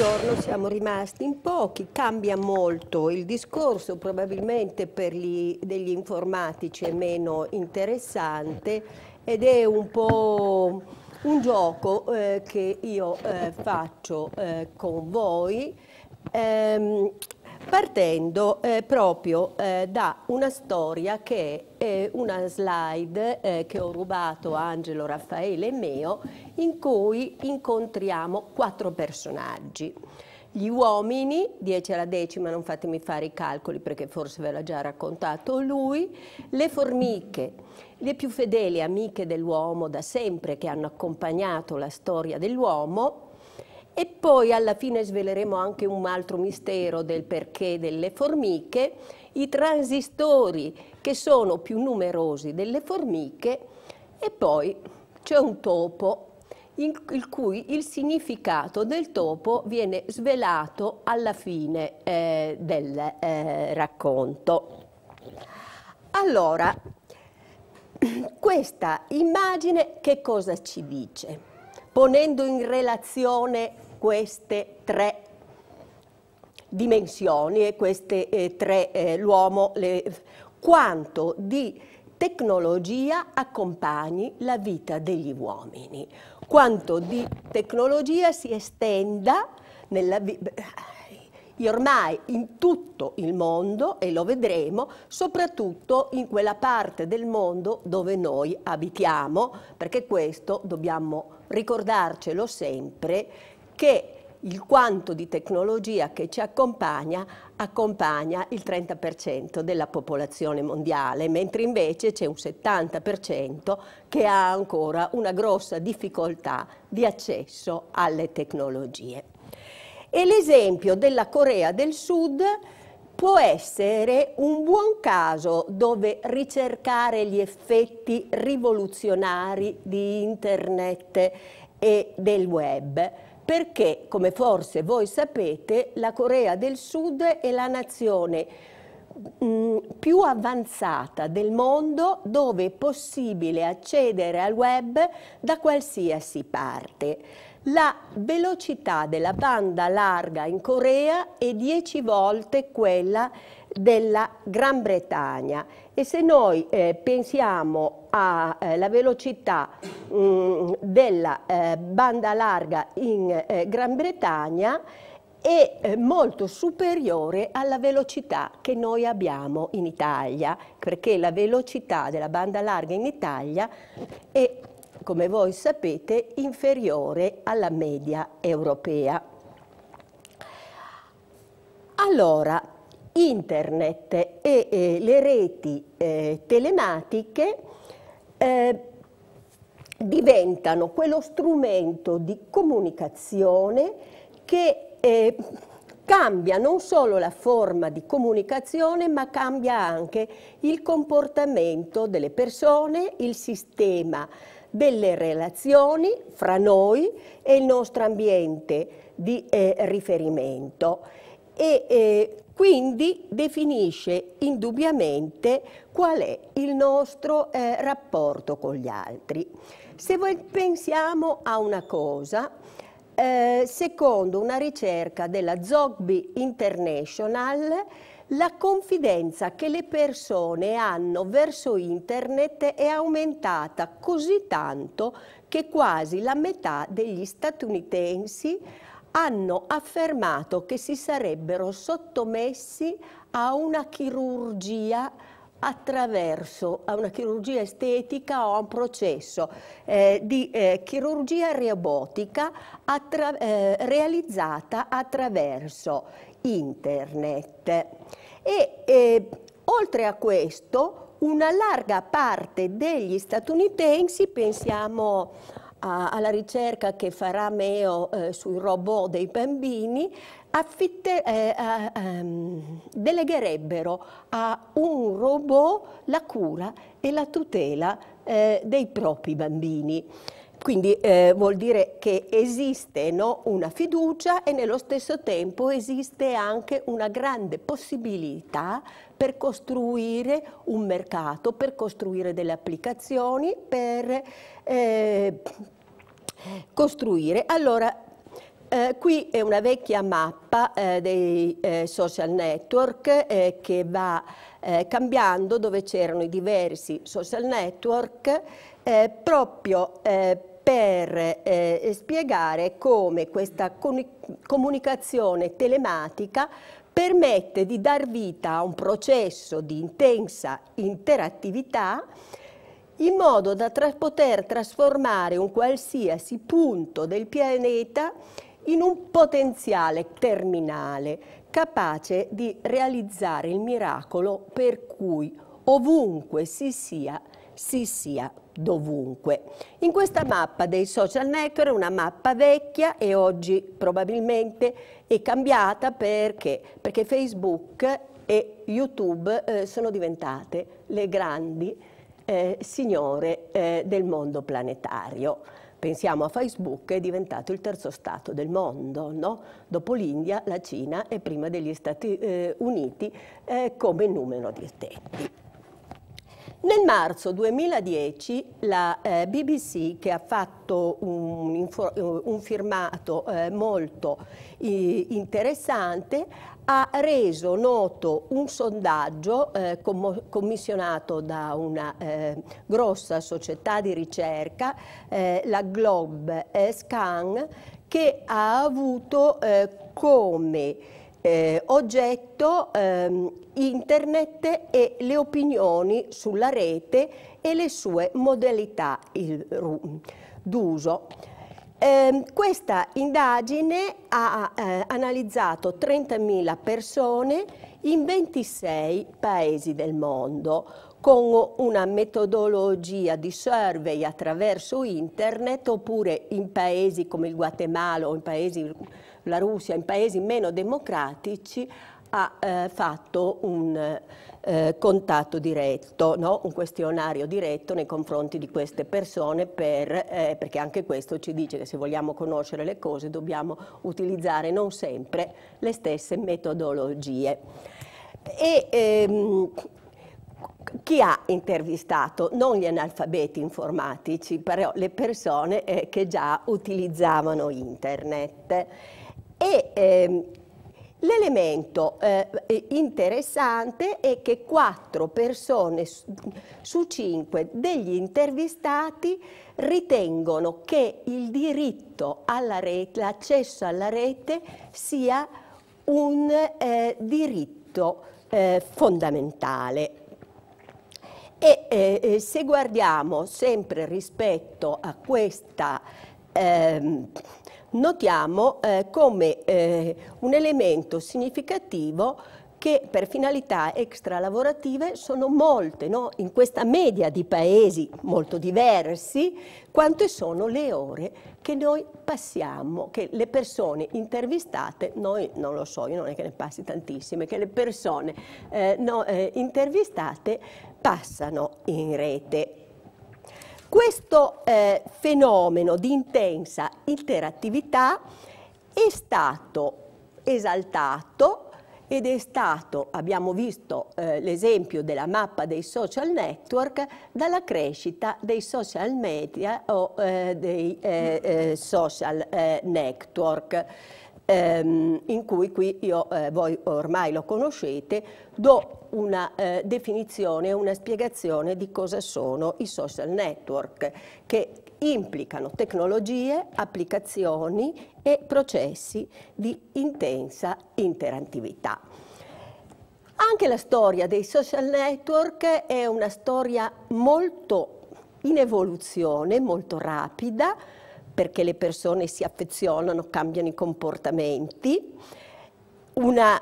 giorno siamo rimasti in pochi, cambia molto il discorso, probabilmente per gli, degli informatici è meno interessante ed è un po' un gioco eh, che io eh, faccio eh, con voi. Ehm, partendo eh, proprio eh, da una storia che è eh, una slide eh, che ho rubato a Angelo, Raffaele e Meo, in cui incontriamo quattro personaggi. Gli uomini, 10 alla decima, non fatemi fare i calcoli perché forse ve l'ha già raccontato lui, le formiche, le più fedeli amiche dell'uomo da sempre che hanno accompagnato la storia dell'uomo, e poi alla fine sveleremo anche un altro mistero del perché delle formiche. I transistori che sono più numerosi delle formiche e poi c'è un topo il cui il significato del topo viene svelato alla fine eh, del eh, racconto. Allora, questa immagine che cosa ci dice? Ponendo in relazione queste tre dimensioni e queste eh, tre eh, l'uomo le, quanto di tecnologia accompagni la vita degli uomini, quanto di tecnologia si estenda nella vita ormai in tutto il mondo, e lo vedremo, soprattutto in quella parte del mondo dove noi abitiamo, perché questo dobbiamo ricordarcelo sempre, che il quanto di tecnologia che ci accompagna accompagna il 30% della popolazione mondiale, mentre invece c'è un 70% che ha ancora una grossa difficoltà di accesso alle tecnologie. E l'esempio della Corea del Sud può essere un buon caso dove ricercare gli effetti rivoluzionari di Internet e del web perché, come forse voi sapete, la Corea del Sud è la nazione mh, mm, più avanzata del mondo dove è possibile accedere al web da qualsiasi parte. La velocità della banda larga in Corea è 10 volte quella della Gran Bretagna e se noi eh, pensiamo alla eh, velocità mh, mm, della eh, banda larga in eh, Gran Bretagna è eh, molto superiore alla velocità che noi abbiamo in Italia, perché la velocità della banda larga in Italia è, come voi sapete, inferiore alla media europea. Allora, internet e, e le reti eh, telematiche eh, diventano quello strumento di comunicazione che eh, cambia non solo la forma di comunicazione ma cambia anche il comportamento delle persone, il sistema delle relazioni fra noi e il nostro ambiente di eh, riferimento. E, eh, quindi definisce indubbiamente qual è il nostro eh, rapporto con gli altri. Se pensiamo a una cosa, eh, secondo una ricerca della Zogby International, la confidenza che le persone hanno verso internet è aumentata così tanto che quasi la metà degli statunitensi hanno affermato che si sarebbero sottomessi a una chirurgia attraverso a una chirurgia estetica o a un processo eh, di eh, chirurgia robotica attra eh, realizzata attraverso internet. E oltre a questo una larga parte degli statunitensi, pensiamo a, alla ricerca che farà Meo eh, sui robot dei bambini, affitte, eh, a, um, delegherebbero a un robot la cura e la tutela eh, dei propri bambini. Quindi eh, vuol dire che esiste no, una fiducia e nello stesso tempo esiste anche una grande possibilità per costruire un mercato, per costruire delle applicazioni, per eh, costruire. Allora, eh, qui è una vecchia mappa eh, dei eh, social network eh, che va cambiando dove c'erano i diversi social network eh, proprio eh, per eh, spiegare come questa comunicazione telematica permette di dar vita a un processo di intensa interattività in modo da tra poter trasformare un qualsiasi punto del pianeta in un potenziale terminale capace di realizzare il miracolo per cui ovunque si sia, si sia dovunque. In questa mappa dei social network, una mappa vecchia e oggi probabilmente è cambiata perché, perché Facebook e YouTube eh, sono diventate le grandi eh, signore eh, del mondo planetario. Pensiamo a Facebook, è diventato il terzo Stato del mondo, no? dopo l'India, la Cina e prima degli Stati eh, Uniti eh, come numero di utenti. Nel marzo 2010 la eh, BBC, che ha fatto un, un firmato eh, molto eh, interessante, ha reso noto un sondaggio eh, com commissionato da una eh, grossa società di ricerca, eh, la Globe Scan, che ha avuto come eh, oggetto ehm, internet e le opinioni sulla rete e le sue modalità d'uso. Eh, questa indagine ha eh, analizzato 30.000 persone in 26 paesi del mondo con una metodologia di survey attraverso internet oppure in paesi come il Guatemala o in paesi la Russia, in paesi meno democratici, ha eh, fatto un eh, contatto diretto, no? un questionario diretto nei confronti di queste persone per, eh, perché anche questo ci dice che se vogliamo conoscere le cose dobbiamo utilizzare non sempre le stesse metodologie. E, ehm, chi ha intervistato? Non gli analfabeti informatici, però le persone eh, che già utilizzavano internet. E ehm, l'elemento eh, interessante è che quattro persone su, cinque degli intervistati ritengono che il diritto alla rete, l'accesso alla rete sia un eh, diritto eh, fondamentale. E eh, eh se guardiamo sempre rispetto a questa ehm, notiamo eh, come eh, un elemento significativo che per finalità extralavorative sono molte, no? in questa media di paesi molto diversi, quante sono le ore che noi passiamo, che le persone intervistate, noi non lo so, io non è che ne passi tantissime, che le persone eh, no, eh, intervistate passano in rete. Questo eh, fenomeno di intensa interattività è stato esaltato ed è stato, abbiamo visto eh, l'esempio della mappa dei social network, dalla crescita dei social media o eh, dei eh, eh social eh, network, ehm, in cui qui io, eh, voi ormai lo conoscete, do una eh, definizione, una spiegazione di cosa sono i social network che implicano tecnologie, applicazioni e processi di intensa interattività. Anche la storia dei social network è una storia molto in evoluzione, molto rapida, perché le persone si affezionano, cambiano i comportamenti, una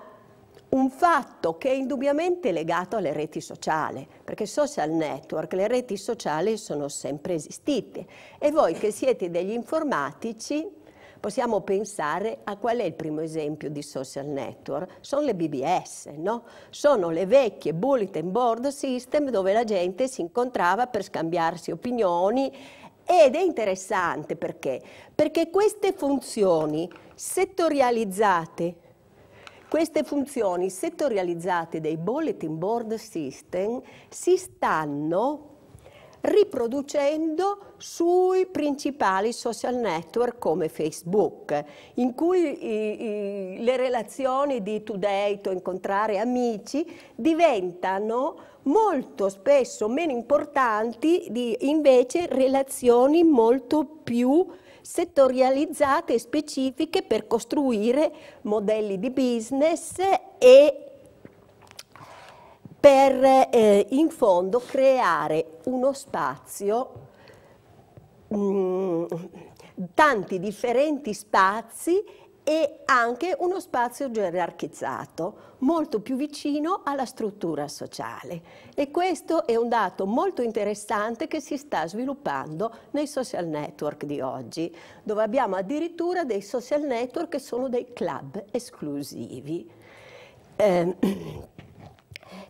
un fatto che è indubbiamente legato alle reti sociali, perché social network, le reti sociali sono sempre esistite e voi che siete degli informatici possiamo pensare a qual è il primo esempio di social network. Sono le BBS, no? Sono le vecchie bulletin board system dove la gente si incontrava per scambiarsi opinioni ed è interessante perché? Perché queste funzioni settorializzate, queste funzioni settorializzate dei bulletin board system si stanno riproducendo sui principali social network come Facebook, in cui i, i, le relazioni di to date o incontrare amici diventano molto spesso meno importanti di invece relazioni molto più settorializzate e specifiche per costruire modelli di business e per eh, in fondo creare uno spazio, mh, mm, tanti differenti spazi e anche uno spazio gerarchizzato, molto più vicino alla struttura sociale. E questo è un dato molto interessante che si sta sviluppando nei social network di oggi, dove abbiamo addirittura dei social network che sono dei club esclusivi. Eh,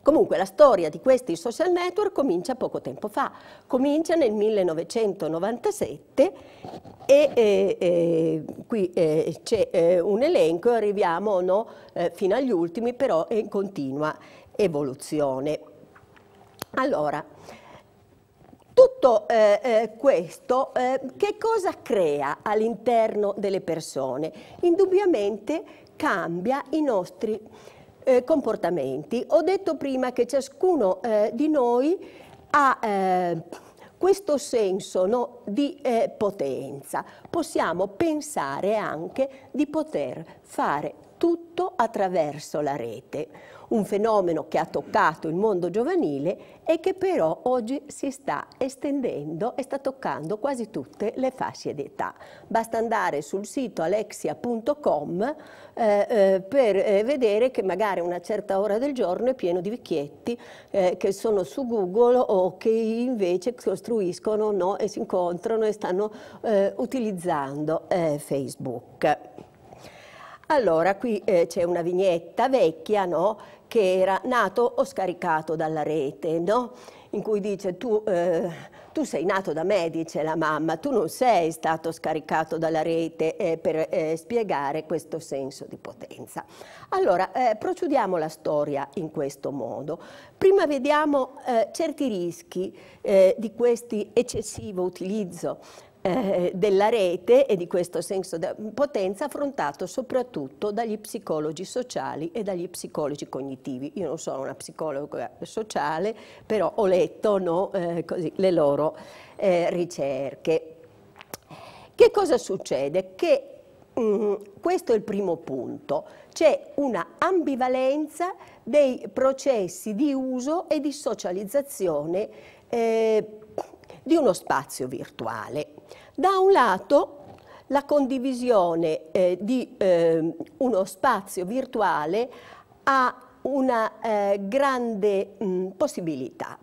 Comunque la storia di questi social network comincia poco tempo fa, comincia nel 1997 e, e, e qui eh, c'è eh, un elenco, arriviamo no, eh, fino agli ultimi, però è in continua evoluzione. Allora, tutto eh, eh, questo eh, che cosa crea all'interno delle persone? Indubbiamente cambia i nostri eh, comportamenti. Ho detto prima che ciascuno eh, di noi ha eh, questo senso no, di eh, potenza. Possiamo pensare anche di poter fare tutto attraverso la rete un fenomeno che ha toccato il mondo giovanile e che però oggi si sta estendendo e sta toccando quasi tutte le fasce d'età. Basta andare sul sito alexia.com eh, eh, per eh, vedere che magari a una certa ora del giorno è pieno di vecchietti eh, che sono su Google o che invece costruiscono no, e si incontrano e stanno eh, utilizzando eh, Facebook. Allora, qui eh, c'è una vignetta vecchia, no? che era nato o scaricato dalla rete, no? in cui dice tu, eh, tu, sei nato da me, dice la mamma, tu non sei stato scaricato dalla rete eh, per eh, spiegare questo senso di potenza. Allora, eh, procediamo la storia in questo modo. Prima vediamo eh, certi rischi eh, di questo eccessivo utilizzo eh, della rete e di questo senso di potenza affrontato soprattutto dagli psicologi sociali e dagli psicologi cognitivi. Io non sono una psicologa sociale, però ho letto no, eh, così, le loro eh, ricerche. Che cosa succede? Che Mm, questo è il primo punto, c'è una ambivalenza dei processi di uso e di socializzazione eh, di uno spazio virtuale. Da un lato la condivisione eh, di eh, uno spazio virtuale ha una eh, grande mh, possibilità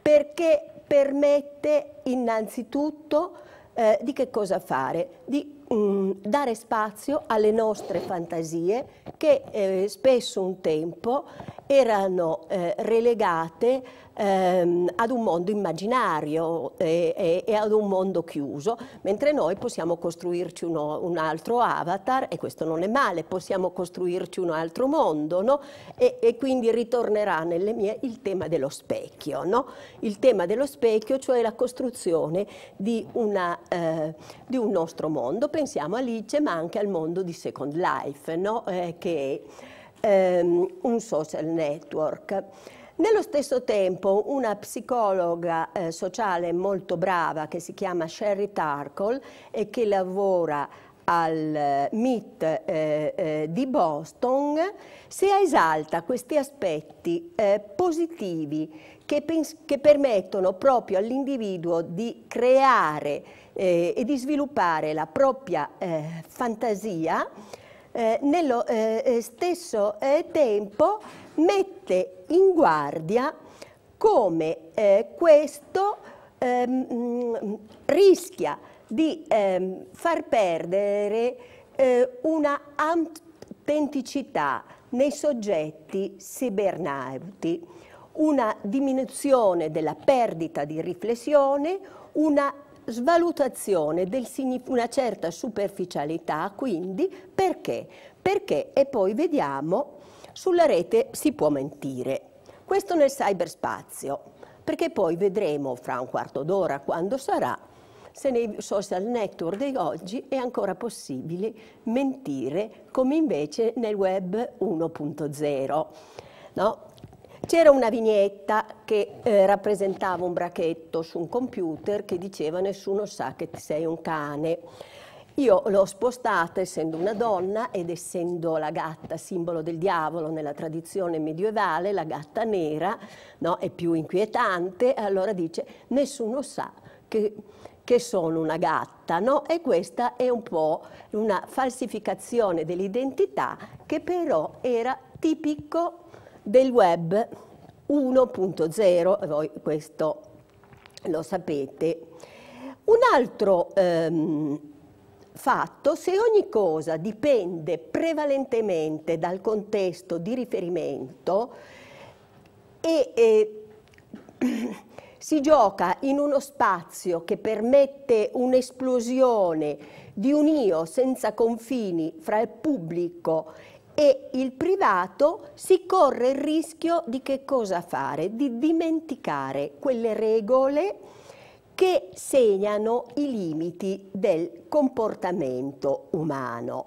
perché permette innanzitutto eh, di che cosa fare? Di mh, dare spazio alle nostre fantasie che eh, spesso un tempo erano eh, relegate ehm, ad un mondo immaginario e, eh, e, e, ad un mondo chiuso, mentre noi possiamo costruirci uno, un altro avatar, e questo non è male, possiamo costruirci un altro mondo, no? e, e, quindi ritornerà nelle mie il tema dello specchio, no? il tema dello specchio, cioè la costruzione di, una, eh, di, un nostro mondo, pensiamo a Alice ma anche al mondo di Second Life, no? eh, che è ehm, un social network. Nello stesso tempo una psicologa eh, sociale molto brava che si chiama Sherry Tarkle e che lavora al eh, MIT eh, eh, di Boston, si esalta questi aspetti eh, positivi che, che, permettono proprio all'individuo di creare eh, e di sviluppare la propria eh, fantasia eh, nello eh, eh, stesso eh, tempo mette in guardia come eh, questo ehm, mm, rischia di ehm, far perdere eh, una autenticità nei soggetti cibernauti, una diminuzione della perdita di riflessione, una svalutazione, del, una certa superficialità, quindi perché? Perché, e poi vediamo, sulla rete si può mentire. Questo nel cyberspazio, perché poi vedremo fra un quarto d'ora quando sarà se nei social network di oggi è ancora possibile mentire come invece nel web 1.0. No? C'era una vignetta che eh, rappresentava un brachetto su un computer che diceva nessuno sa che sei un cane. Io l'ho spostata essendo una donna ed essendo la gatta simbolo del diavolo nella tradizione medievale, la gatta nera no, è più inquietante, allora dice nessuno sa che, che sono una gatta, no? E questa è un po' una falsificazione dell'identità che però era tipico del web 1.0, voi questo lo sapete. Un altro ehm, fatto, se ogni cosa dipende prevalentemente dal contesto di riferimento e, e si gioca in uno spazio che permette un'esplosione di un io senza confini fra il pubblico e e il privato si corre il rischio di che cosa fare? Di dimenticare quelle regole che segnano i limiti del comportamento umano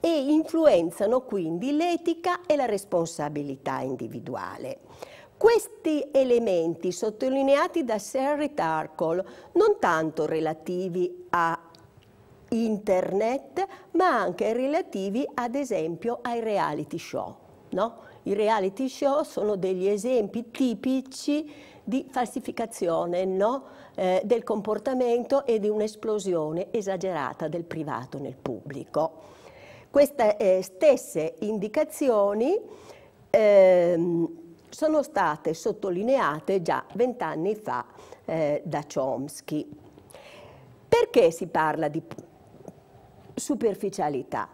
e influenzano quindi l'etica e la responsabilità individuale. Questi elementi sottolineati da Serri Tarkol non tanto relativi a internet, ma anche relativi ad esempio ai reality show. No? I reality show sono degli esempi tipici di falsificazione no? eh, del comportamento e di un'esplosione esagerata del privato nel pubblico. Queste eh, stesse indicazioni eh, sono state sottolineate già vent'anni fa eh, da Chomsky. Perché si parla di superficialità,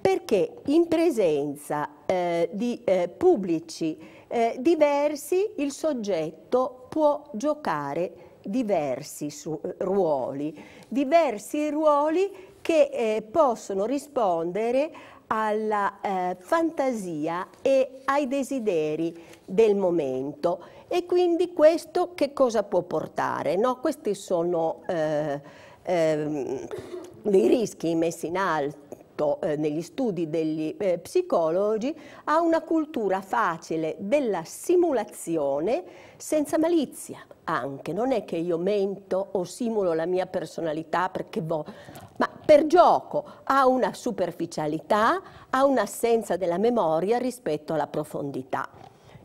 perché in presenza eh, di eh, pubblici eh, diversi il soggetto può giocare diversi eh, ruoli, diversi ruoli che eh, possono rispondere alla eh, fantasia e ai desideri del momento e quindi questo che cosa può portare? No? Questi sono eh, eh, dei rischi messi in alto eh, negli studi degli eh, psicologi a una cultura facile della simulazione senza malizia anche, non è che io mento o simulo la mia personalità perché voglio, ma per gioco ha una superficialità, ha un'assenza della memoria rispetto alla profondità.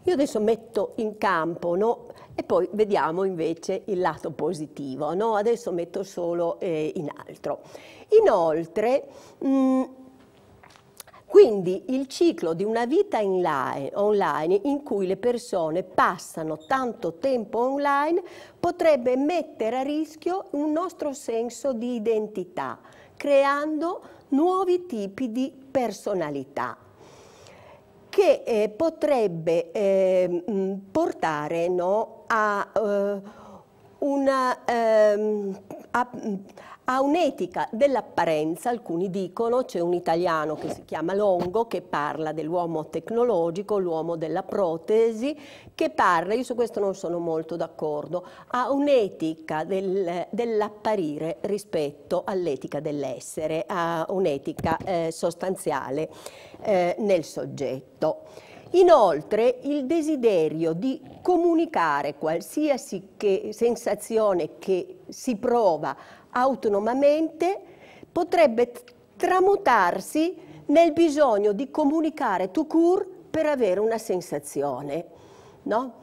Io adesso metto in campo no, e poi vediamo invece il lato positivo, no? adesso metto solo eh, in altro. Inoltre, mh, mm, quindi il ciclo di una vita inline, online in cui le persone passano tanto tempo online potrebbe mettere a rischio un nostro senso di identità, creando nuovi tipi di personalità che eh, potrebbe eh, mm, portare no, eh, ehm, a, un'etica ehm, un dell'apparenza, alcuni dicono, c'è un italiano che si chiama Longo che parla dell'uomo tecnologico, l'uomo della protesi, che parla, io su questo non sono molto d'accordo, a un'etica del, dell'apparire rispetto all'etica dell'essere, a un'etica eh, sostanziale eh, nel soggetto. Inoltre il desiderio di comunicare qualsiasi che sensazione che si prova autonomamente potrebbe tramutarsi nel bisogno di comunicare to cure per avere una sensazione. No?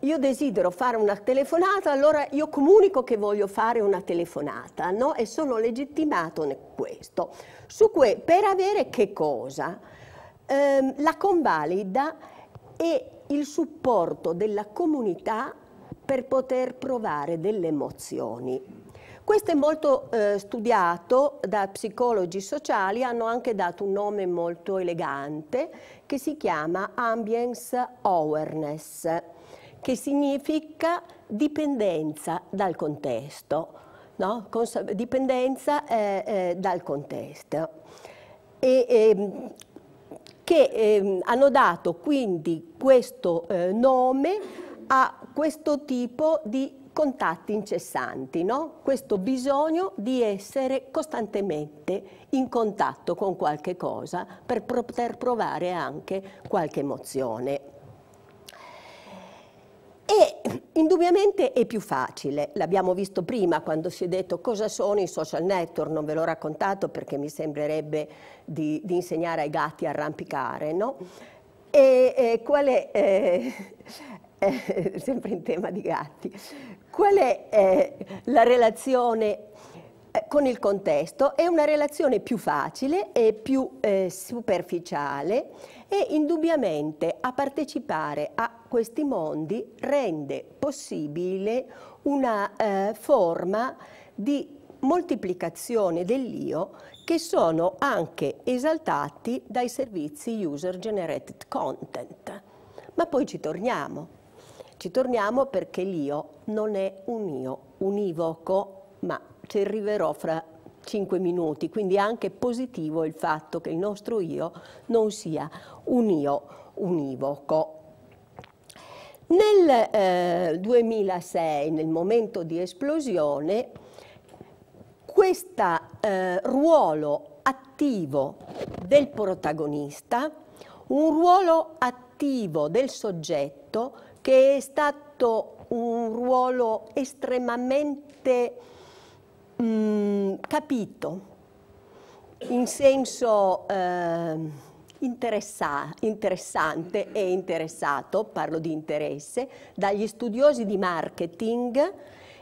Io desidero fare una telefonata, allora io comunico che voglio fare una telefonata no? e sono legittimato in questo. Que per avere che cosa? ehm, la convalida e il supporto della comunità per poter provare delle emozioni. Questo è molto eh, studiato da psicologi sociali, hanno anche dato un nome molto elegante che si chiama ambience awareness, che significa dipendenza dal contesto, no? dipendenza eh, eh, dal contesto. E, ehm, che ehm, hanno dato quindi questo eh, nome a questo tipo di contatti incessanti, no? questo bisogno di essere costantemente in contatto con qualche cosa per poter provare anche qualche emozione. E eh, indubbiamente è più facile, l'abbiamo visto prima quando si è detto cosa sono i social network, non ve l'ho raccontato perché mi sembrerebbe di, di insegnare ai gatti a arrampicare, no? E, e eh, qual è, eh, eh, sempre in tema di gatti, qual è eh, la relazione eh, con il contesto è una relazione più facile e più eh, superficiale e indubbiamente a partecipare a questi mondi rende possibile una eh, forma di moltiplicazione dell'io che sono anche esaltati dai servizi user generated content. Ma poi ci torniamo. Ci torniamo perché l'io non è un io univoco, ma ci arriverò fra 5 minuti, quindi è anche positivo il fatto che il nostro io non sia un io univoco. Nel eh, 2006, nel momento di esplosione, questo eh, ruolo attivo del protagonista, un ruolo attivo del soggetto che è stato un ruolo estremamente mh, mm, capito in senso eh, interessa interessante e interessato, parlo di interesse, dagli studiosi di marketing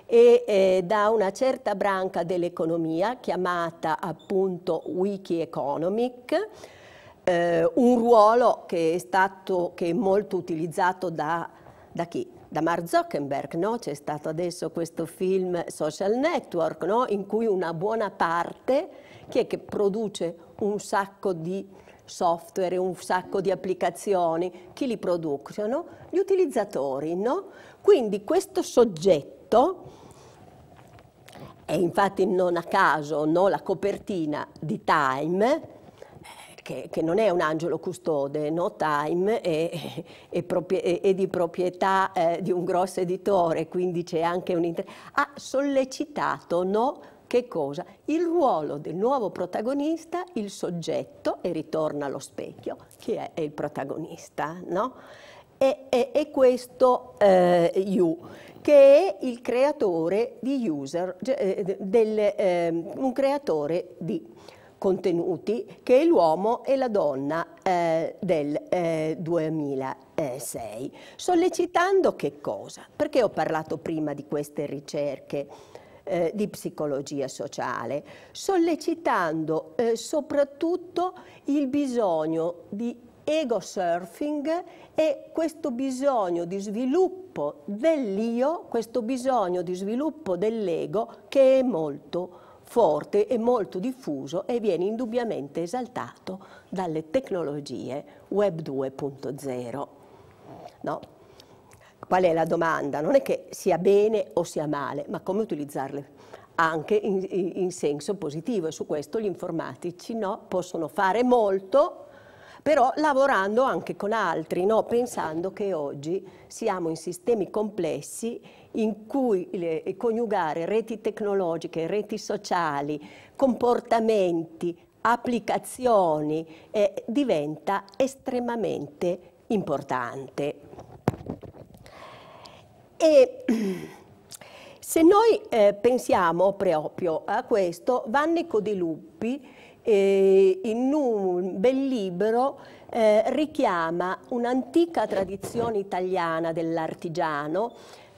e eh, da una certa branca dell'economia chiamata appunto Wiki Economic, eh, un ruolo che è stato che è molto utilizzato da, da chi? da Mark Zuckerberg, no? c'è stato adesso questo film Social Network, no? in cui una buona parte, chi è che produce un sacco di software, un sacco di applicazioni, chi li producono? Gli utilizzatori, no? Quindi questo soggetto, e infatti non a caso no, la copertina di Time, che, che, non è un angelo custode, no time, è, è, è, è di proprietà eh, di un grosso editore, quindi c'è anche un... interesse, Ha sollecitato, no? Che cosa? Il ruolo del nuovo protagonista, il soggetto, e ritorna allo specchio, chi è, il protagonista, no? E, e, e questo eh, You che è il creatore di user, eh, del, eh, un creatore di contenuti che è l'uomo e la donna eh, del eh, 2006. Sollecitando che cosa? Perché ho parlato prima di queste ricerche eh, di psicologia sociale? Sollecitando eh, soprattutto il bisogno di ego surfing e questo bisogno di sviluppo dell'io, questo bisogno di sviluppo dell'ego che è molto forte e molto diffuso e viene indubbiamente esaltato dalle tecnologie Web 2.0. No? Qual è la domanda? Non è che sia bene o sia male, ma come utilizzarle anche in, in senso positivo e su questo gli informatici no, possono fare molto però lavorando anche con altri, no? pensando che oggi siamo in sistemi complessi in cui coniugare reti tecnologiche, reti sociali, comportamenti, applicazioni eh, diventa estremamente importante. E se noi eh, pensiamo proprio a questo, Vanni Codiluppi eh, in un bel libro eh, richiama un'antica tradizione italiana dell'artigiano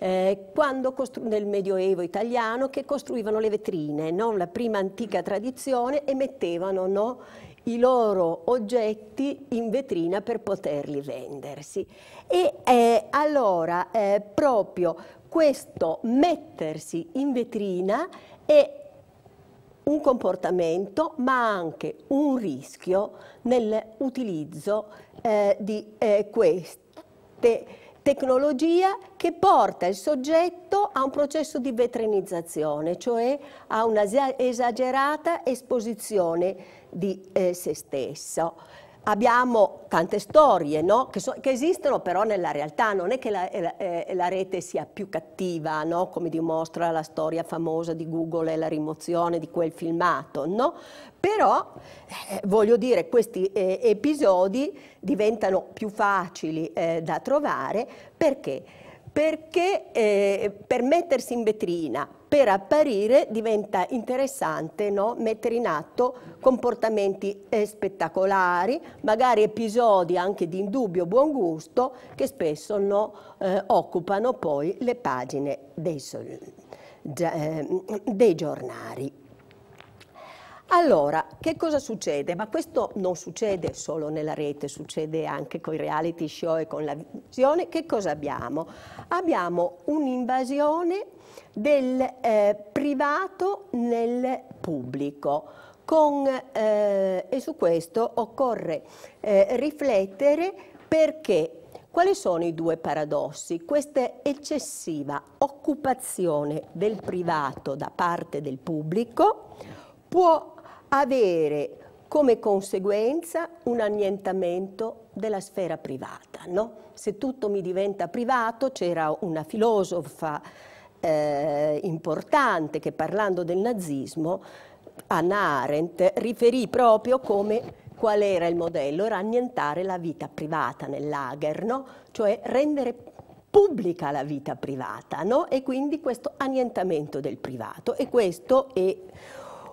eh, quando costru- nel Medioevo italiano che costruivano le vetrine, no? la prima antica tradizione, e mettevano no? i loro oggetti in vetrina per poterli vendersi. E eh, allora eh, proprio questo mettersi in vetrina è un comportamento ma anche un rischio nell'utilizzo eh, di eh, queste tecnologia che porta il soggetto a un processo di vetrinizzazione, cioè a una esagerata esposizione di eh, se stesso abbiamo tante storie no? che, so, che, esistono però nella realtà, non è che eh, la, eh, la rete sia più cattiva, no? come dimostra la storia famosa di Google e la rimozione di quel filmato, no? però eh, voglio dire questi eh, episodi diventano più facili eh, da trovare perché? Perché eh, per mettersi in vetrina, per apparire diventa interessante no? mettere in atto comportamenti eh, spettacolari, magari episodi anche di indubbio buon gusto che spesso no, eh, occupano poi le pagine dei, ehm, dei giornali. Allora, che cosa succede? Ma questo non succede solo nella rete, succede anche con i reality show e con la visione. Che cosa abbiamo? Abbiamo un'invasione del eh, privato nel pubblico. Con, eh, e su questo occorre eh, riflettere perché quali sono i due paradossi? Questa eccessiva occupazione del privato da parte del pubblico può avere come conseguenza un annientamento della sfera privata. No? Se tutto mi diventa privato, c'era una filosofa eh, importante che parlando del nazismo Anna Arendt riferì proprio come qual era il modello, era annientare la vita privata nel lager, no? cioè rendere pubblica la vita privata no? e quindi questo annientamento del privato e questo è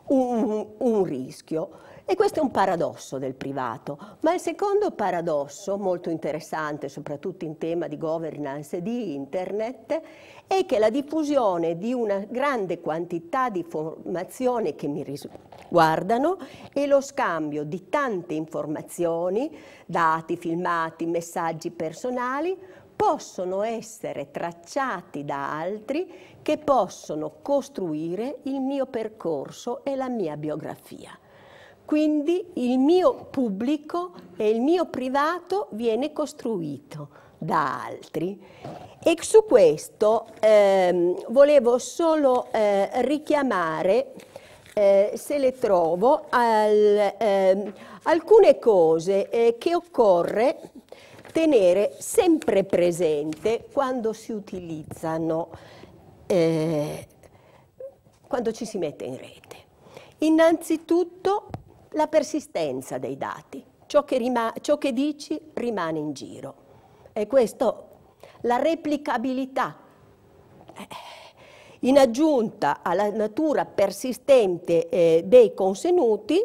un, un rischio. E questo è un paradosso del privato. Ma il secondo paradosso, molto interessante, soprattutto in tema di governance di Internet, è che la diffusione di una grande quantità di informazioni che mi riguardano e lo scambio di tante informazioni, dati, filmati, messaggi personali, possono essere tracciati da altri che possono costruire il mio percorso e la mia biografia. Quindi il mio pubblico e il mio privato viene costruito da altri. E su questo ehm, volevo solo eh, richiamare, eh, se le trovo, al, ehm, alcune cose eh, che occorre tenere sempre presente quando si utilizzano, eh, quando ci si mette in rete. Innanzitutto la persistenza dei dati, ciò che, ciò che dici rimane in giro. E questo, la replicabilità. Eh, in aggiunta alla natura persistente eh, dei contenuti,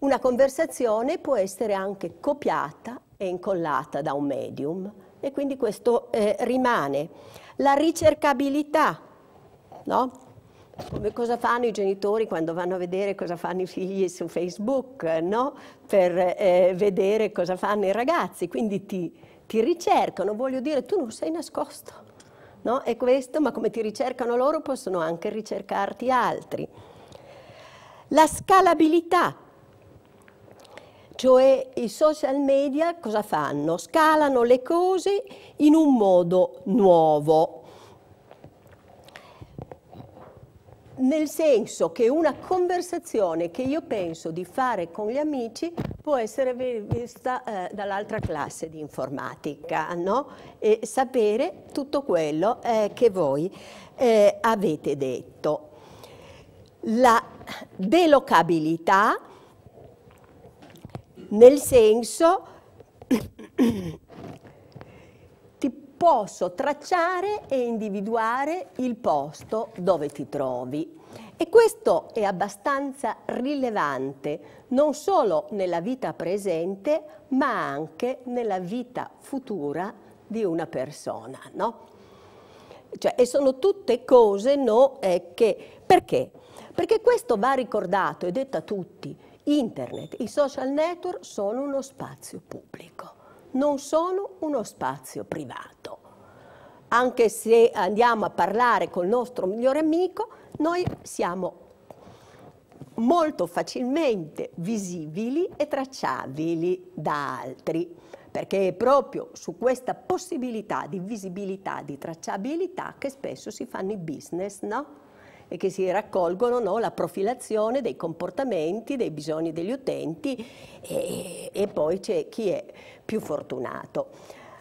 una conversazione può essere anche copiata e incollata da un medium e quindi questo eh, rimane. La ricercabilità, no? Come cosa fanno i genitori quando vanno a vedere cosa fanno i figli su Facebook, no? per eh, vedere cosa fanno i ragazzi, quindi ti, ti ricercano, voglio dire, tu non sei nascosto. No? è questo, ma come ti ricercano loro, possono anche ricercarti altri. La scalabilità, cioè i social media cosa fanno? Scalano le cose in un modo nuovo. nel senso che una conversazione che io penso di fare con gli amici può essere vista eh, dall'altra classe di informatica, no? E sapere tutto quello eh, che voi eh, avete detto. La delocabilità nel senso posso tracciare e individuare il posto dove ti trovi. E questo è abbastanza rilevante non solo nella vita presente, ma anche nella vita futura di una persona. No? Cioè, e sono tutte cose no, eh, che... Perché? Perché questo va ricordato e detto a tutti, internet, i social network sono uno spazio pubblico non sono uno spazio privato. Anche se andiamo a parlare col nostro migliore amico, noi siamo molto facilmente visibili e tracciabili da altri, perché è proprio su questa possibilità di visibilità, di tracciabilità che spesso si fanno i business, no? e che si raccolgono no, la profilazione dei comportamenti, dei bisogni degli utenti e, e poi c'è chi è più fortunato.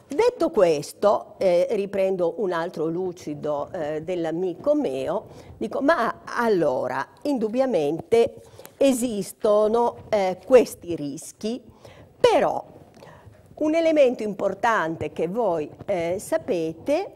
Detto questo, eh, riprendo un altro lucido eh, dell'amico mio, dico ma allora indubbiamente esistono eh, questi rischi, però un elemento importante che voi eh, sapete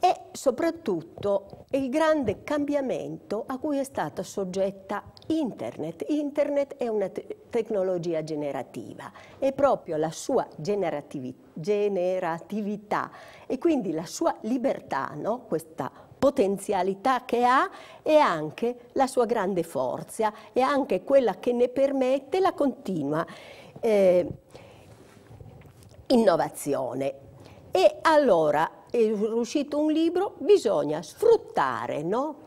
e soprattutto il grande cambiamento a cui è stata soggetta Internet. Internet è una te tecnologia generativa è proprio la sua generativi generatività e quindi la sua libertà, no? questa potenzialità che ha e anche la sua grande forza e anche quella che ne permette la continua eh, innovazione. E allora è uscito un libro, bisogna sfruttare, no?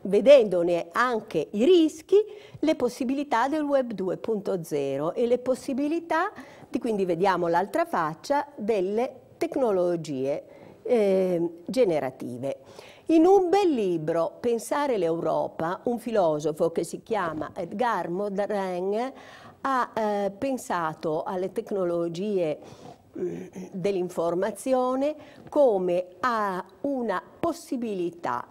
vedendone anche i rischi, le possibilità del web 2.0 e le possibilità, di, quindi vediamo l'altra faccia, delle tecnologie eh, generative. In un bel libro, Pensare l'Europa, un filosofo che si chiama Edgar Morin ha eh, pensato alle tecnologie eh, dell'informazione come a una possibilità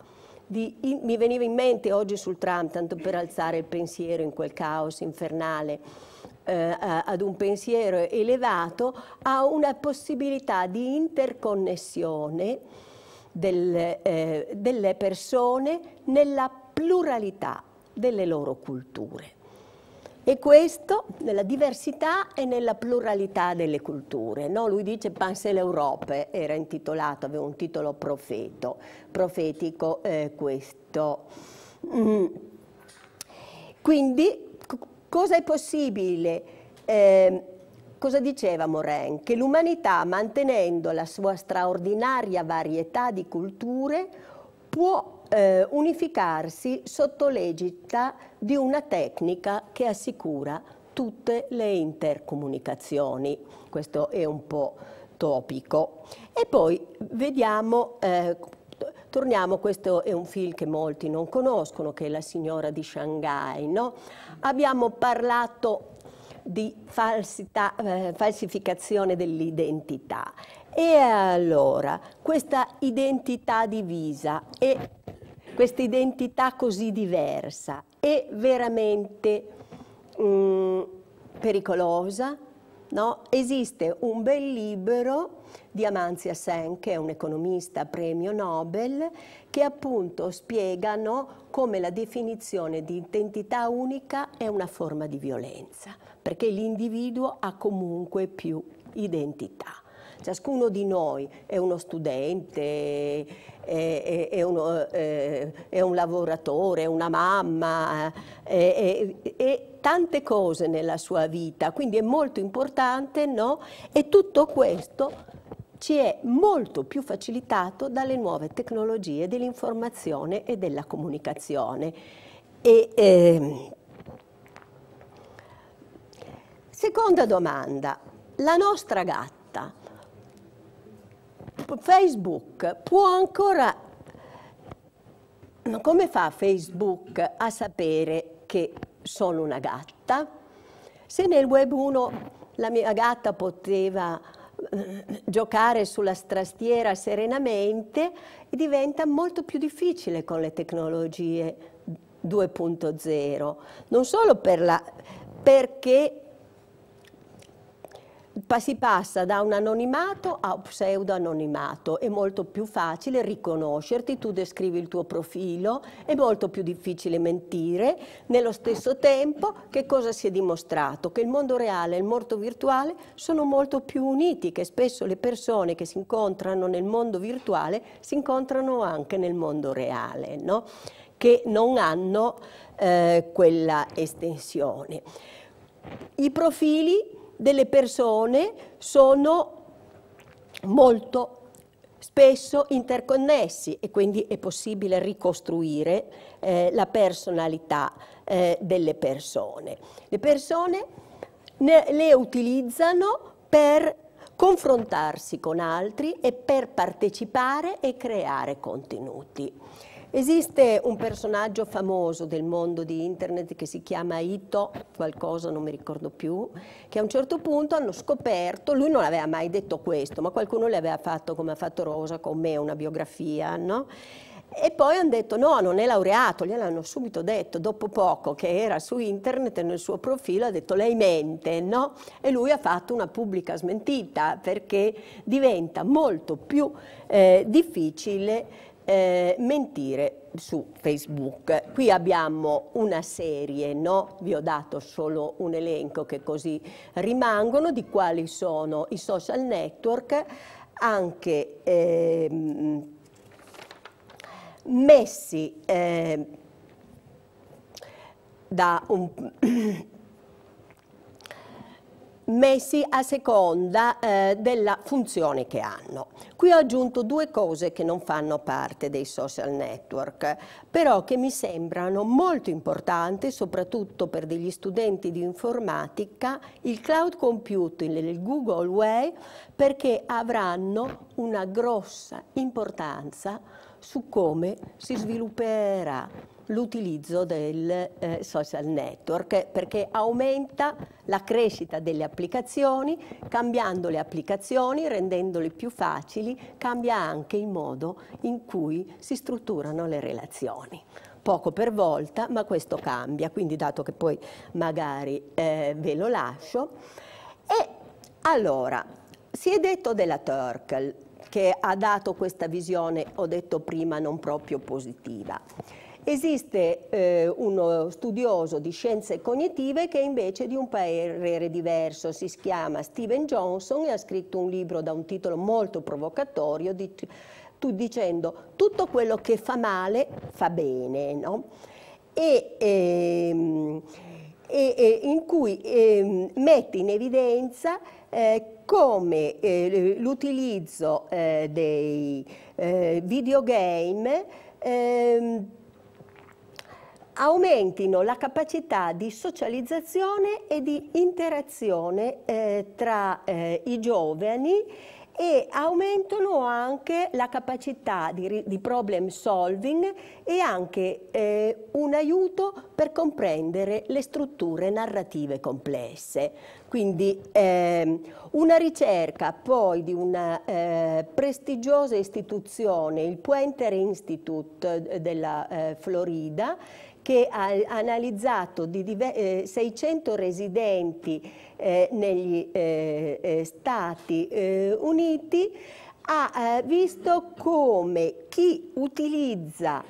di, in, mi veniva in mente oggi sul tram, tanto per alzare il pensiero in quel caos infernale, eh, ad un pensiero elevato, a una possibilità di interconnessione del, eh, delle persone nella pluralità delle loro culture. E questo nella diversità e nella pluralità delle culture. No? Lui dice Pensez l'Europe, era intitolato, aveva un titolo profeto, profetico eh, questo. Mm. Quindi cosa è possibile? Eh, cosa diceva Morin? Che l'umanità, mantenendo la sua straordinaria varietà di culture, può eh, unificarsi sotto l'egita di una tecnica che assicura tutte le intercomunicazioni. Questo è un po' topico. E poi vediamo, eh, torniamo, questo è un film che molti non conoscono, che è La signora di Shanghai. No? Abbiamo parlato di falsità, eh, falsificazione dell'identità e allora questa identità divisa e questa identità così diversa è veramente mh, mm, pericolosa? No? Esiste un bel libro di Amanzia Sen, che è un economista premio Nobel, che appunto spiegano come la definizione di identità unica è una forma di violenza, perché l'individuo ha comunque più identità. Ciascuno di noi è uno studente, è, è, uno, eh, è un lavoratore, è una mamma, eh, è, è tante cose nella sua vita, quindi è molto importante, no? E tutto questo ci è molto più facilitato dalle nuove tecnologie dell'informazione e della comunicazione. E, eh, seconda domanda, la nostra gatta Facebook può ancora... Come fa Facebook a sapere che sono una gatta? Se nel web 1 la mia gatta poteva eh, giocare sulla strastiera serenamente diventa molto più difficile con le tecnologie 2.0, non solo per la, perché si passa da un anonimato a pseudo-anonimato, è molto più facile riconoscerti, tu descrivi il tuo profilo, è molto più difficile mentire, nello stesso tempo che cosa si è dimostrato? Che il mondo reale e il mondo virtuale sono molto più uniti, che spesso le persone che si incontrano nel mondo virtuale si incontrano anche nel mondo reale, no? che non hanno eh, quella estensione. I profili delle persone sono molto spesso interconnessi e quindi è possibile ricostruire eh, la personalità eh, delle persone. Le persone ne, le utilizzano per confrontarsi con altri e per partecipare e creare contenuti. Esiste un personaggio famoso del mondo di internet che si chiama Ito, qualcosa non mi ricordo più, che a un certo punto hanno scoperto, lui non aveva mai detto questo, ma qualcuno le aveva fatto come ha fatto Rosa con me, una biografia, no? E poi hanno detto no, non è laureato, gliel'hanno subito detto, dopo poco che era su internet nel suo profilo ha detto lei mente, no? E lui ha fatto una pubblica smentita perché diventa molto più eh, difficile eh, mentire su Facebook. Qui abbiamo una serie, no? vi ho dato solo un elenco che così rimangono, di quali sono i social network, anche eh, messi eh, da un... messi a seconda eh, della funzione che hanno. Qui ho aggiunto due cose che non fanno parte dei social network, però che mi sembrano molto importanti, soprattutto per degli studenti di informatica, il cloud computing e il Google Way, perché avranno una grossa importanza su come si svilupperà l'utilizzo del eh, social network perché aumenta la crescita delle applicazioni, cambiando le applicazioni, rendendole più facili, cambia anche il modo in cui si strutturano le relazioni poco per volta, ma questo cambia, quindi dato che poi magari eh, ve lo lascio. E allora, si è detto della Turkle, che ha dato questa visione, ho detto prima, non proprio positiva. Esiste eh, uno studioso di scienze cognitive che è invece di un parere diverso, si chiama Steven Johnson e ha scritto un libro da un titolo molto provocatorio di, tu, dicendo tutto quello che fa male fa bene, no? E, ehm, e, e, in cui eh, mette in evidenza eh, come eh, l'utilizzo eh, dei eh, videogame ehm, aumentino la capacità di socializzazione e di interazione eh, tra eh, i giovani e aumentano anche la capacità di, di problem solving e anche eh, un aiuto per comprendere le strutture narrative complesse. Quindi eh, una ricerca poi di una eh, prestigiosa istituzione, il Puenter Institute eh, della eh, Florida, che ha analizzato 600 eh, residenti eh, negli eh, Stati Uniti, ha visto come chi utilizza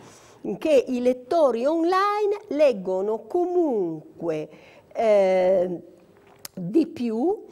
che i lettori online leggono comunque eh, di più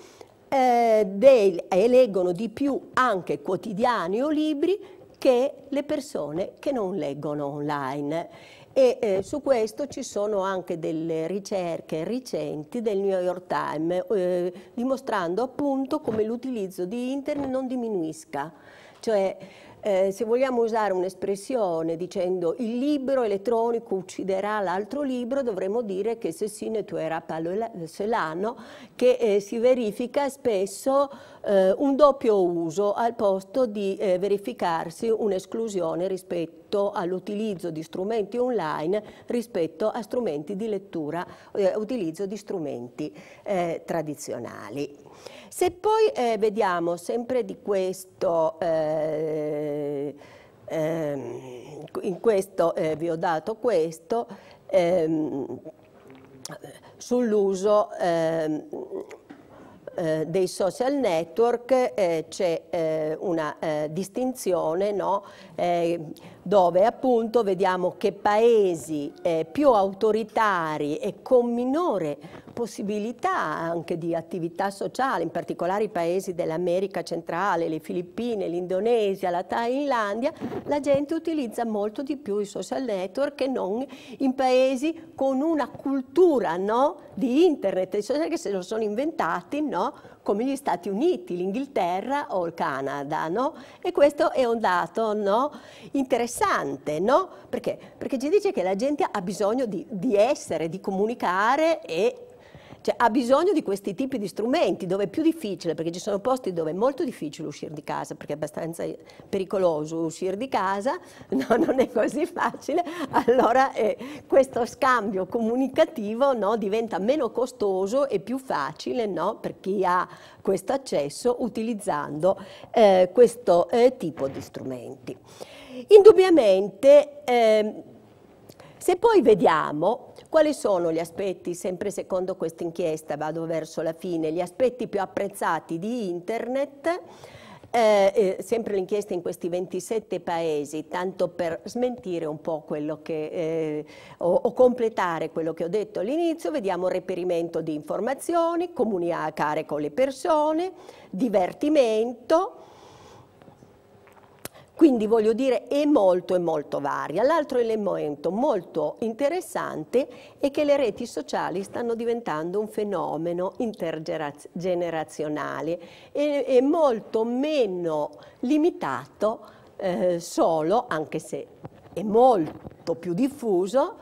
eh, dei, e leggono di più anche quotidiani o libri che le persone che non leggono online e eh, su questo ci sono anche delle ricerche recenti del New York Times eh, dimostrando appunto come l'utilizzo di internet non diminuisca, cioè eh, se vogliamo usare un'espressione dicendo il libro elettronico ucciderà l'altro libro, dovremmo dire che se sì, ne tuerà palo selano, eh, che eh, si verifica spesso eh, un doppio uso al posto di eh, verificarsi un'esclusione rispetto all'utilizzo di strumenti online rispetto a strumenti di lettura, eh, utilizzo di strumenti eh, tradizionali. Se poi eh, vediamo sempre di questo eh, ehm, in questo eh, vi ho dato questo ehm, sull'uso ehm, eh, dei social network eh, c'è eh, una eh, distinzione no? Eh, dove appunto vediamo che paesi più autoritari e con minore possibilità anche di attività sociale, in particolare i paesi dell'America centrale, le Filippine, l'Indonesia, la Thailandia, la gente utilizza molto di più i social network che non in paesi con una cultura no, di internet, che se lo sono inventati no, come gli Stati Uniti, l'Inghilterra o il Canada. No? E questo è un dato no? interessante, no? Perché? Perché ci dice che la gente ha bisogno di, di essere, di comunicare e cioè, ha bisogno di questi tipi di strumenti dove è più difficile, perché ci sono posti dove è molto difficile uscire di casa, perché è abbastanza pericoloso uscire di casa, no, non è così facile, allora eh, questo scambio comunicativo no, diventa meno costoso e più facile no, per chi ha questo accesso utilizzando eh, questo eh, tipo di strumenti. Indubbiamente, ehm, se poi vediamo quali sono gli aspetti, sempre secondo questa inchiesta, vado verso la fine, gli aspetti più apprezzati di Internet? Eh, eh, sempre l'inchiesta in questi 27 paesi, tanto per smentire un po' quello che, eh, o, o, completare quello che ho detto all'inizio, vediamo reperimento di informazioni, comunicare con le persone, divertimento, quindi voglio dire è molto e molto varia. L'altro elemento molto interessante è che le reti sociali stanno diventando un fenomeno intergenerazionale e, e molto meno limitato eh, solo, anche se è molto più diffuso,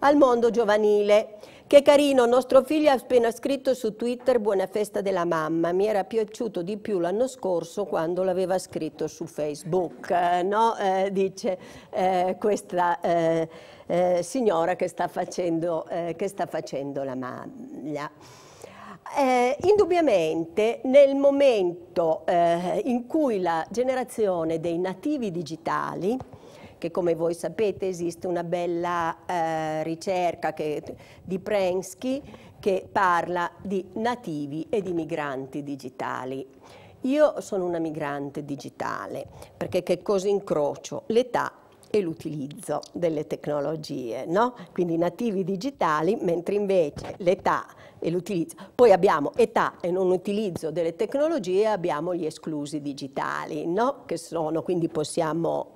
al mondo giovanile. Che carino, nostro figlio ha appena scritto su Twitter buona festa della mamma, mi era piaciuto di più l'anno scorso quando l'aveva scritto su Facebook, eh, no? eh, dice eh, questa eh, eh signora che sta facendo, eh, che sta facendo la mamma. Eh, indubbiamente nel momento eh, in cui la generazione dei nativi digitali che come voi sapete esiste una bella eh, ricerca che, di Prensky che parla di nativi e di migranti digitali. Io sono una migrante digitale perché che cosa incrocio? L'età e l'utilizzo delle tecnologie, no? quindi nativi digitali, mentre invece l'età e l'utilizzo. Poi abbiamo età e non utilizzo delle tecnologie, abbiamo gli esclusi digitali, no? che sono, quindi possiamo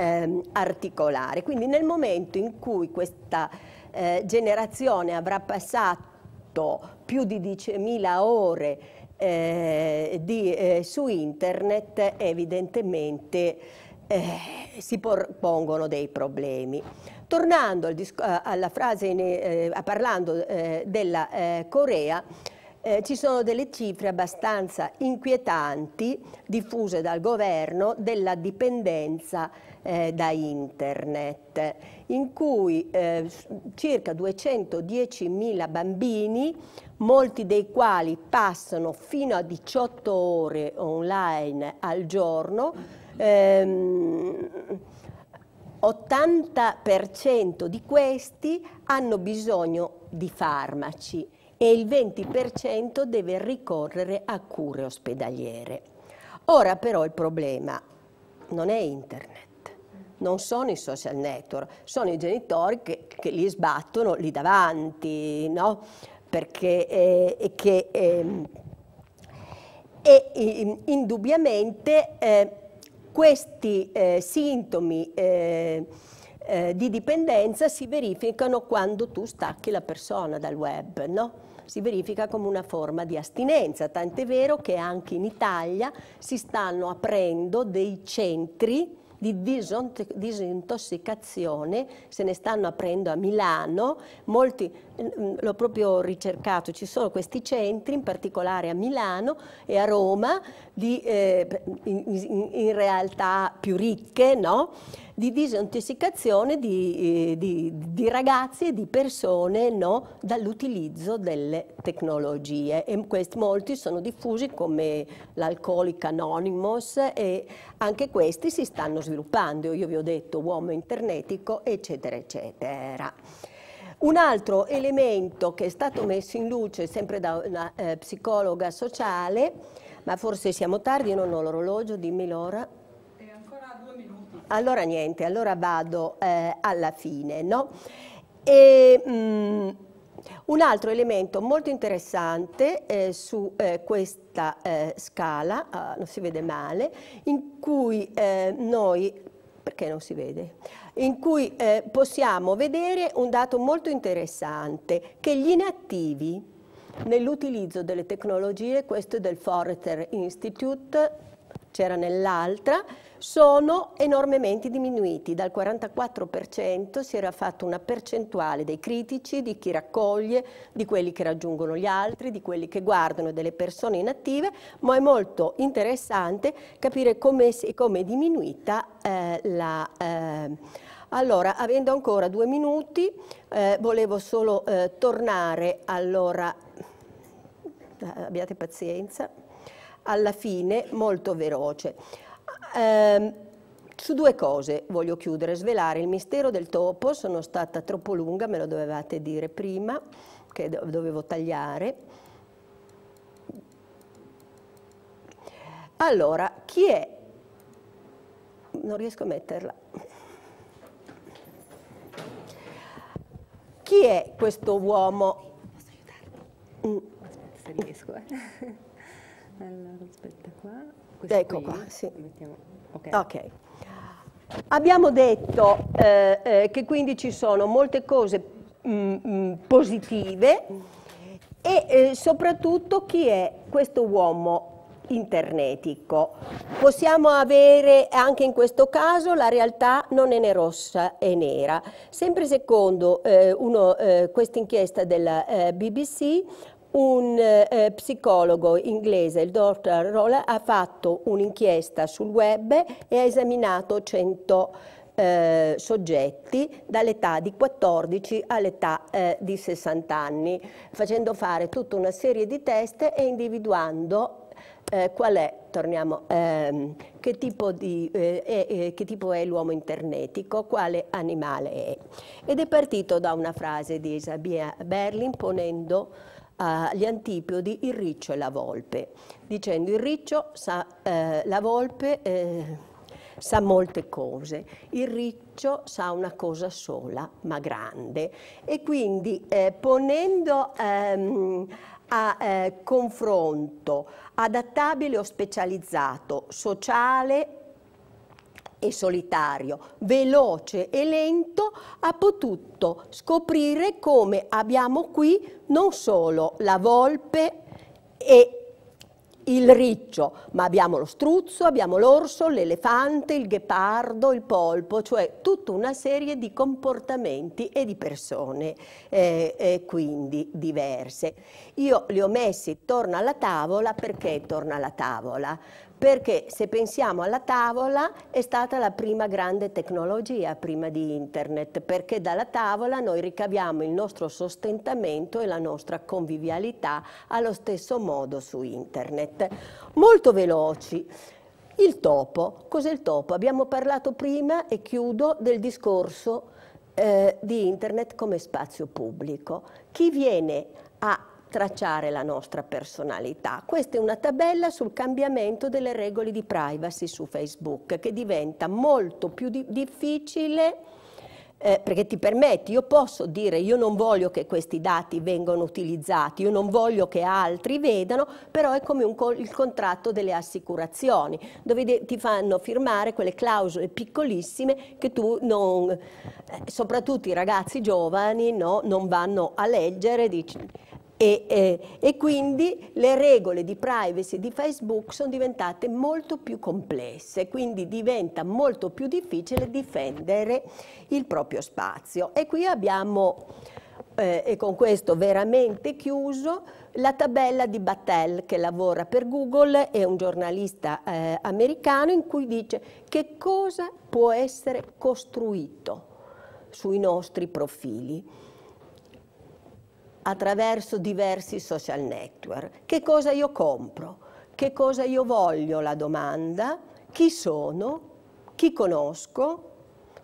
ehm, articolare. Quindi nel momento in cui questa eh, generazione avrà passato più di 10.000 ore eh, di, eh, su internet, evidentemente eh, si pongono dei problemi. Tornando al alla frase, in, eh, parlando eh, della Corea, eh, ci sono delle cifre abbastanza inquietanti diffuse dal governo della dipendenza eh, da internet, in cui eh, circa 210.000 bambini, molti dei quali passano fino a 18 ore online al giorno, ehm, 80% di questi hanno bisogno di farmaci e il 20% deve ricorrere a cure ospedaliere. Ora però il problema non è internet non sono i social network, sono i genitori che, che li sbattono lì davanti, no? Perché eh, che, eh, e in, ehm, indubbiamente eh, questi eh, sintomi eh, eh, di dipendenza si verificano quando tu stacchi la persona dal web, no? si verifica come una forma di astinenza, tant'è vero che anche in Italia si stanno aprendo dei centri di disintossicazione, se ne stanno aprendo a Milano, molti, mm, mm, l'ho proprio ricercato, ci sono questi centri, in particolare a Milano e a Roma, di, eh, in, in, realtà più ricche, no? di disintossicazione di, eh, di, di ragazzi e di persone no, dall'utilizzo delle tecnologie e questi molti sono diffusi come l'alcolic anonymous e anche questi si stanno sviluppando, io vi ho detto uomo internetico eccetera eccetera. Un altro elemento che è stato messo in luce sempre da una eh, psicologa sociale, ma forse siamo tardi, non ho l'orologio, dimmi l'ora, allora niente, allora vado eh, alla fine, no? E, mh, mm, un altro elemento molto interessante eh, su eh, questa eh, scala, ah, non si vede male, in cui eh, noi perché non si vede, in cui eh, possiamo vedere un dato molto interessante, che gli inattivi nell'utilizzo delle tecnologie, questo è del Forrester Institute, c'era nell'altra, sono enormemente diminuiti. Dal 44% si era fatta una percentuale dei critici, di chi raccoglie, di quelli che raggiungono gli altri, di quelli che guardano, delle persone inattive, ma è molto interessante capire come, come è diminuita eh, la... Eh, allora, avendo ancora due minuti, eh, volevo solo eh, tornare, allora, eh, abbiate pazienza alla fine molto veloce. Ehm, su due cose voglio chiudere, svelare il mistero del topo, sono stata troppo lunga, me lo dovevate dire prima, che dovevo tagliare. Allora, chi è? Non riesco a metterla. Chi è questo uomo? Posso aiutarmi? Mm. Aspetta, se riesco. Eh. Allora, aspetta qua. Questo ecco qui. qua, sì. Okay. ok. Abbiamo detto eh, eh, che quindi ci sono molte cose mh, mm, mh, mm, positive e eh, soprattutto chi è questo uomo internetico. Possiamo avere anche in questo caso la realtà non è né rossa e nera. Sempre secondo eh, eh, questa inchiesta della eh, BBC, un eh, psicologo inglese, il dottor Roll, ha fatto un'inchiesta sul web e ha esaminato 100 eh, soggetti dall'età di 14 all'età eh, di 60 anni, facendo fare tutta una serie di test e individuando eh, qual è, torniamo, ehm, che, tipo di, eh, eh, che tipo è l'uomo internetico, quale animale è. Ed è partito da una frase di Isabella Berlin ponendo agli antipodi il riccio e la volpe, dicendo il riccio sa, eh, la volpe eh, sa molte cose, il riccio sa una cosa sola ma grande e quindi eh, ponendo ehm, a eh, confronto adattabile o specializzato, sociale e solitario, veloce e lento, ha potuto scoprire come abbiamo qui non solo la volpe e il riccio, ma abbiamo lo struzzo, abbiamo l'orso, l'elefante, il ghepardo, il polpo, cioè tutta una serie di comportamenti e di persone eh, eh, quindi diverse. Io li ho messi torno alla tavola perché torno alla tavola? perché se pensiamo alla tavola è stata la prima grande tecnologia prima di internet, perché dalla tavola noi ricaviamo il nostro sostentamento e la nostra convivialità allo stesso modo su internet. Molto veloci. Il topo, cos'è il topo? Abbiamo parlato prima e chiudo del discorso eh, di internet come spazio pubblico. Chi viene a tracciare la nostra personalità. Questa è una tabella sul cambiamento delle regole di privacy su Facebook che diventa molto più di difficile eh, perché ti permetti, io posso dire io non voglio che questi dati vengano utilizzati, io non voglio che altri vedano, però è come co il contratto delle assicurazioni, dove ti fanno firmare quelle clausole piccolissime che tu non, eh, soprattutto i ragazzi giovani, no, non vanno a leggere. Dici, e, eh, e, quindi le regole di privacy di Facebook sono diventate molto più complesse, quindi diventa molto più difficile difendere il proprio spazio. E qui abbiamo, eh, e con questo veramente chiuso, la tabella di Battelle che lavora per Google, è un giornalista eh, americano, in cui dice che cosa può essere costruito sui nostri profili attraverso diversi social network. Che cosa io compro? Che cosa io voglio? La domanda. Chi sono? Chi conosco?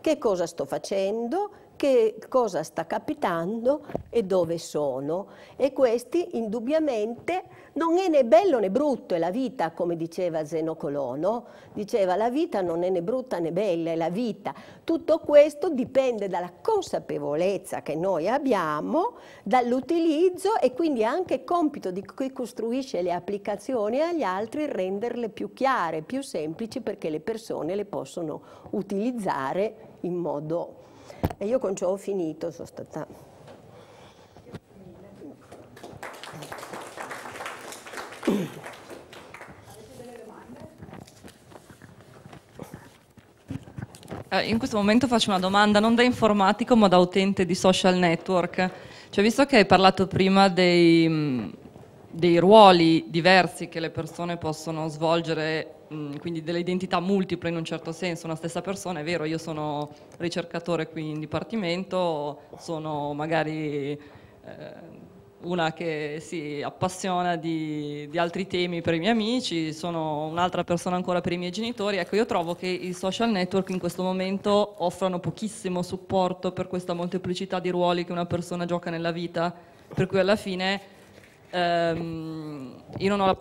Che cosa sto facendo? Che cosa sta capitando e dove sono? E questi indubbiamente non è né bello né brutto, è la vita, come diceva Zeno Colono, diceva la vita non è né brutta né bella, è la vita. Tutto questo dipende dalla consapevolezza che noi abbiamo, dall'utilizzo e quindi anche compito di chi costruisce le applicazioni agli altri renderle più chiare, più semplici perché le persone le possono utilizzare in modo... E io con ciò ho finito, sono stata... Eh, in questo momento faccio una domanda non da informatico ma da utente di social network. Cioè, visto che hai parlato prima dei, mm, dei ruoli diversi che le persone possono svolgere, mm, quindi delle identità multiple in un certo senso, una stessa persona, è vero, io sono ricercatore qui in dipartimento, sono magari... Eh, una che si appassiona di, di, altri temi per i miei amici, sono un'altra persona ancora per i miei genitori. Ecco, io trovo che i social network in questo momento offrano pochissimo supporto per questa molteplicità di ruoli che una persona gioca nella vita, per cui alla fine ehm, io non ho la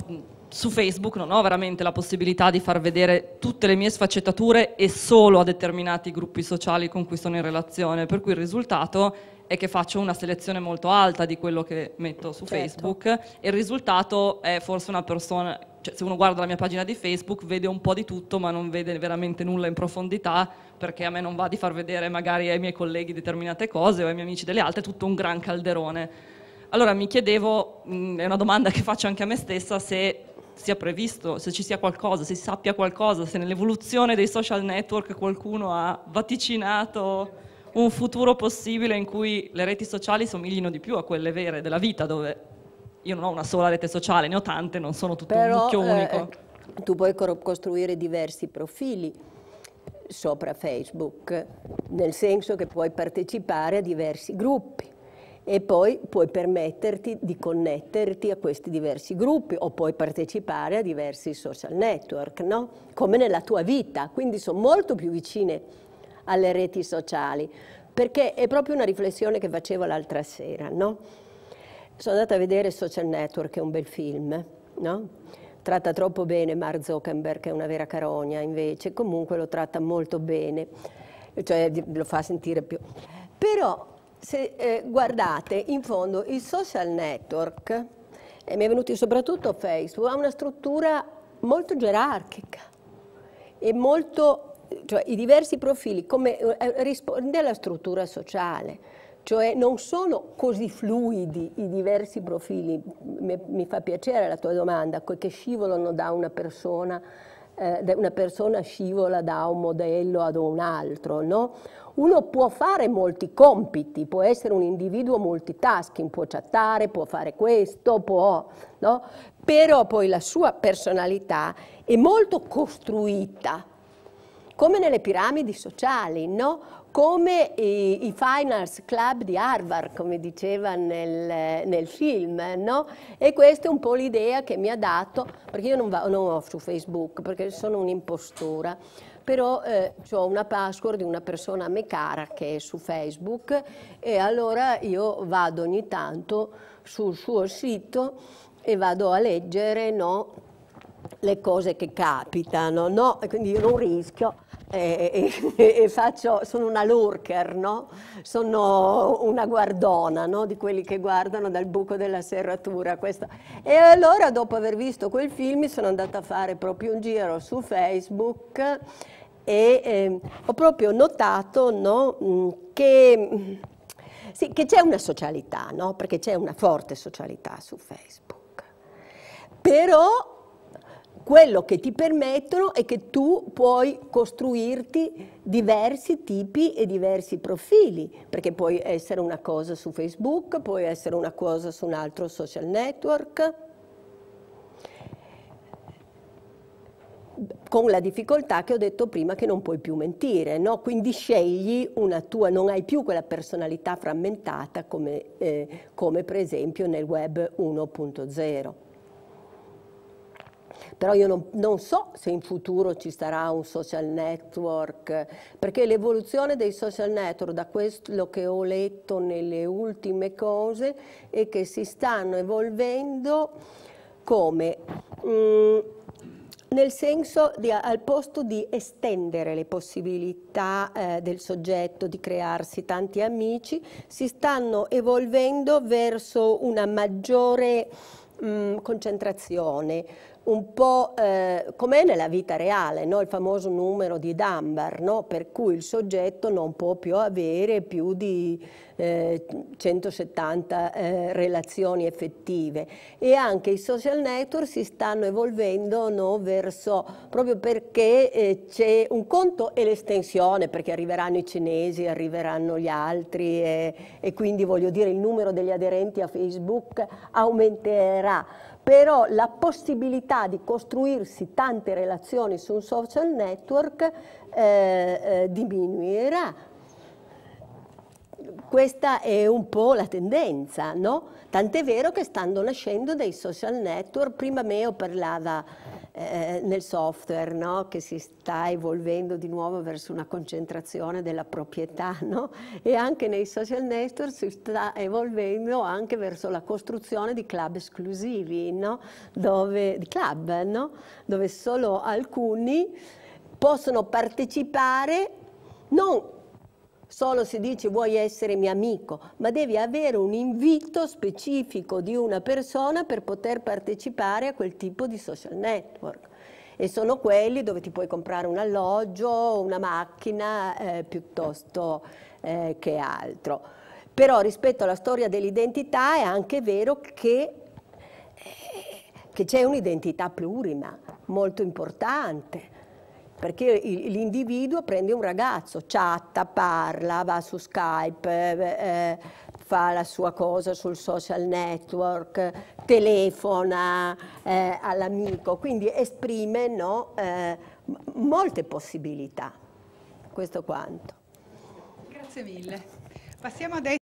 su Facebook non ho veramente la possibilità di far vedere tutte le mie sfaccettature e solo a determinati gruppi sociali con cui sono in relazione, per cui il risultato è che faccio una selezione molto alta di quello che metto su certo. Facebook e il risultato è forse una persona, cioè se uno guarda la mia pagina di Facebook vede un po' di tutto ma non vede veramente nulla in profondità perché a me non va di far vedere magari ai miei colleghi determinate cose o ai miei amici delle altre, è tutto un gran calderone. Allora mi chiedevo, è una domanda che faccio anche a me stessa, se sia previsto, se ci sia qualcosa, se si sappia qualcosa, se nell'evoluzione dei social network qualcuno ha vaticinato un futuro possibile in cui le reti sociali somiglino di più a quelle vere della vita, dove io non ho una sola rete sociale, ne ho tante, non sono tutto Però, un mucchio eh, unico. Eh, tu puoi costruire diversi profili sopra Facebook, nel senso che puoi partecipare a diversi gruppi e poi puoi permetterti di connetterti a questi diversi gruppi o puoi partecipare a diversi social network, no? come nella tua vita, quindi sono molto più vicine alle reti sociali, perché è proprio una riflessione che facevo l'altra sera. No? Sono andata a vedere Social Network, che è un bel film, no? tratta troppo bene Mark Zuckerberg, che è una vera carogna invece, comunque lo tratta molto bene, cioè lo fa sentire più... Però se eh, guardate, in fondo il social network, eh, mi è venuto soprattutto Facebook, ha una struttura molto gerarchica e molto, cioè i diversi profili come, eh, risponde alla struttura sociale. Cioè non sono così fluidi i diversi profili, mi, mi fa piacere la tua domanda, che scivolano da una persona, eh, una persona scivola da un modello ad un altro, no? uno può fare molti compiti, può essere un individuo multitasking, può chattare, può fare questo, può, no? però poi la sua personalità è molto costruita, come nelle piramidi sociali, no? come i, i, Finance Club di Harvard, come diceva nel, nel film, no? E questa è un po' l'idea che mi ha dato, perché io non, vado non ho su Facebook, perché sono un'impostura, però eh, ho una password di una persona a me cara che è su Facebook e allora io vado ogni tanto sul suo sito e vado a leggere no, le cose che capitano, no? E Quindi io non rischio e, e, e faccio, sono una lurker, no? Sono una guardona, no? Di quelli che guardano dal buco della serratura. Questa. E allora dopo aver visto quel film sono andata a fare proprio un giro su Facebook e eh, ho proprio notato no, mm, che... Sì, che c'è una socialità, no? perché c'è una forte socialità su Facebook. Però quello che ti permettono è che tu puoi costruirti diversi tipi e diversi profili, perché puoi essere una cosa su Facebook, puoi essere una cosa su un altro social network, con la difficoltà che ho detto prima che non puoi più mentire, no? quindi scegli una tua, non hai più quella personalità frammentata come, eh, come per esempio nel web 1.0 però io non, non so se in futuro ci sarà un social network, perché l'evoluzione dei social network, da quello che ho letto nelle ultime cose, è che si stanno evolvendo come... Mm, nel senso di, al posto di estendere le possibilità eh, del soggetto di crearsi tanti amici, si stanno evolvendo verso una maggiore mh, mm, concentrazione, un po' eh, com'è nella vita reale, no? il famoso numero di Dunbar, no? per cui il soggetto non può più avere più di eh, 170 eh, relazioni effettive e anche i social network si stanno evolvendo no? verso, proprio perché eh, c'è un conto e l'estensione, perché arriveranno i cinesi, arriveranno gli altri e, eh, e quindi voglio dire il numero degli aderenti a Facebook aumenterà però la possibilità di costruirsi tante relazioni su un social network eh, eh, diminuirà. Questa è un po' la tendenza, no? Tant'è vero che stanno nascendo dei social network, prima Meo parlava eh, nel software no? che si sta evolvendo di nuovo verso una concentrazione della proprietà no? e anche nei social network si sta evolvendo anche verso la costruzione di club esclusivi, no? dove, di club, dove solo alcuni possono partecipare non solo se dici vuoi essere mio amico, ma devi avere un invito specifico di una persona per poter partecipare a quel tipo di social network. E sono quelli dove ti puoi comprare un alloggio, una macchina eh, piuttosto eh, che altro. Però rispetto alla storia dell'identità è anche vero che eh, che c'è un'identità plurima molto importante, perché l'individuo prende un ragazzo, chatta, parla, va su Skype, eh, eh, fa la sua cosa sul social network, telefona eh, all'amico, quindi esprime no, eh, molte possibilità. Questo quanto. Grazie mille. Passiamo adesso.